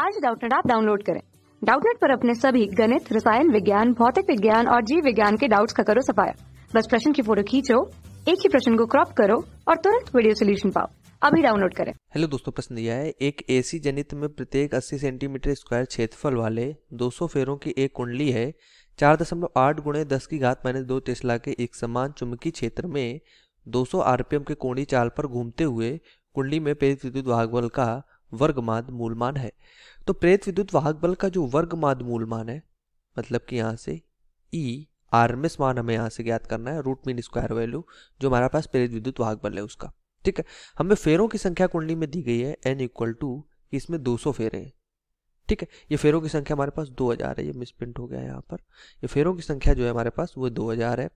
आज डाउटनेट आप डाउनलोड करें डाउटनेट पर अपने सभी गणित रसायन विज्ञान भौतिक विज्ञान और जीव विज्ञान के डाउट्स का करो सफाया बस प्रश्न की फोटो खींचो एक ही प्रश्न को क्रॉप करो और तुरंत वीडियो सोल्यूशन पाओ अभी डाउनलोड करें हेलो दोस्तों प्रश्न दिया है एक एसी जनित में प्रत्येक 80 सेंटीमीटर स्क्वायर क्षेत्रफल वाले 200 फेरों की एक कुंडली है चार दशमलव आठ गुणे दस की घात माइनस दो टेस्ला के एक समान चुंबकीय क्षेत्र में 200 आरपीएम के कोणी चाल पर घूमते हुए कुंडली में प्रेरित विद्युत भागवल का वर्गमाद मूल मूलमान है तो प्रेत विद्युत वाहक बल का जो वर्गमाद मूल मूलमान है मतलब कि यहाँ से ई e, आरएमएस मान हमें यहाँ से ज्ञात करना है रूट मीन स्क्वायर वैल्यू जो हमारे पास प्रेत विद्युत वाहक बल है उसका ठीक है हमें फेरों की संख्या कुंडली में दी गई है एन इक्वल टू इसमें दो सौ फेरे हैं ठीक है ये फेरों की संख्या हमारे पास दो हजार है ये मिसप्रिंट हो गया यहाँ पर ये फेरों की संख्या जो है हमारे पास वो हजार है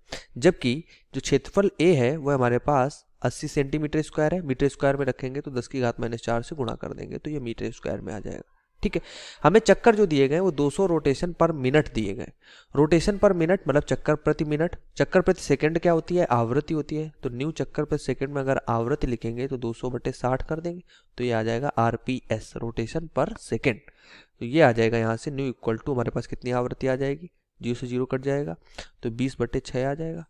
जबकि जो क्षेत्रफल ए है वह हमारे पास 80 सेंटीमीटर स्क्वायर है मीटर स्क्वायर में रखेंगे तो 10 की घात माइनस चार से गुणा कर देंगे तो ये मीटर स्क्वायर में आ जाएगा ठीक है हमें चक्कर जो दिए गए वो 200 रोटेशन पर मिनट दिए गए रोटेशन पर मिनट मतलब चक्कर प्रति मिनट चक्कर प्रति सेकंड क्या होती है आवृत्ति होती है तो न्यू चक्कर प्रति सेकंड में अगर आवृत्ति लिखेंगे तो 200 बटे साठ कर देंगे तो ये आ जाएगा आर रोटेशन पर सेकेंड तो ये आ जाएगा यहाँ से न्यू इक्वल टू हमारे पास कितनी आवृत्ति आ जाएगी जीरो से जीरो कट जाएगा तो बीस बटे छः आ जाएगा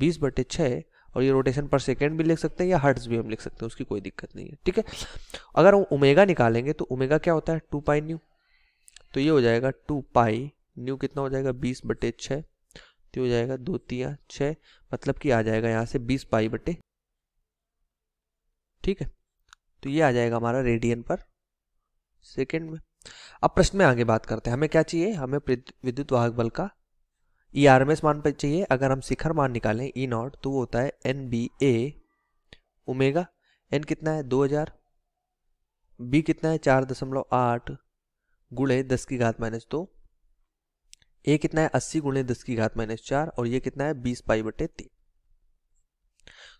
बीस बटे छः और ये रोटेशन पर सेकेंड भी लिख सकते हैं या हर्ट्स भी हम लिख सकते हैं उसकी कोई दिक्कत नहीं है ठीक है अगर हम ओमेगा निकालेंगे तो ओमेगा क्या होता है टू पाई न्यू तो ये हो जाएगा टू पाई न्यू कितना हो जाएगा बीस बटे छः तो हो जाएगा दो तिया छः मतलब कि आ जाएगा यहाँ से बीस पाई बटे ठीक है तो ये आ जाएगा हमारा रेडियन पर सेकेंड में अब प्रश्न में आगे बात करते हैं हमें क्या चाहिए हमें विद्युत वाहक बल का ई आर एम एस मान पर चाहिए अगर हम शिखर मान निकालें ई e नॉट तो वो होता है N B A omega N कितना है दो हज़ार बी कितना है चार दशमलव आठ गुणे दस की घात माइनस दो ए कितना है अस्सी गुणे दस की घात माइनस चार और ये कितना है बीस पाई बटे तीन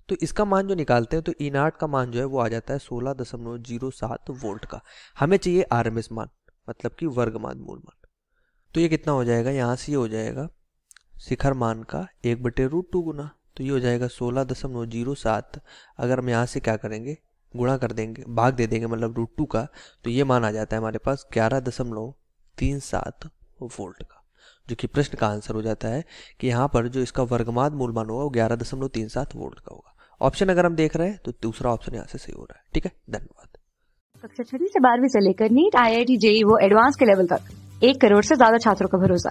तो इसका मान जो निकालते हैं तो ई e नाट का मान जो है वो आ जाता है सोलह दशमलव जीरो सात वोल्ट का हमें चाहिए आर मान मतलब कि वर्गमान मूल मान तो ये कितना हो जाएगा यहाँ से ये हो जाएगा शिखर मान का एक बटे रूट टू गुना तो ये हो जाएगा सोलह दशमलव जीरो सात अगर हम यहाँ से क्या करेंगे गुणा कर देंगे भाग दे देंगे मतलब रूट टू का तो ये मान आ जाता है हमारे पास ग्यारह दशमलव तीन सात वोल्ट का जो कि प्रश्न का आंसर हो जाता है कि यहाँ पर जो इसका वर्गमाद मूल मान होगा वो ग्यारह दशमलव तीन सात वोल्ट का होगा ऑप्शन अगर हम देख रहे हैं तो दूसरा ऑप्शन यहाँ से सही हो रहा है ठीक है धन्यवाद कक्षा छठी से बारहवीं से लेकर NEET I I T JEE वो एडवांस के लेवल तक एक करोड़ से ज्यादा छात्रों का भरोसा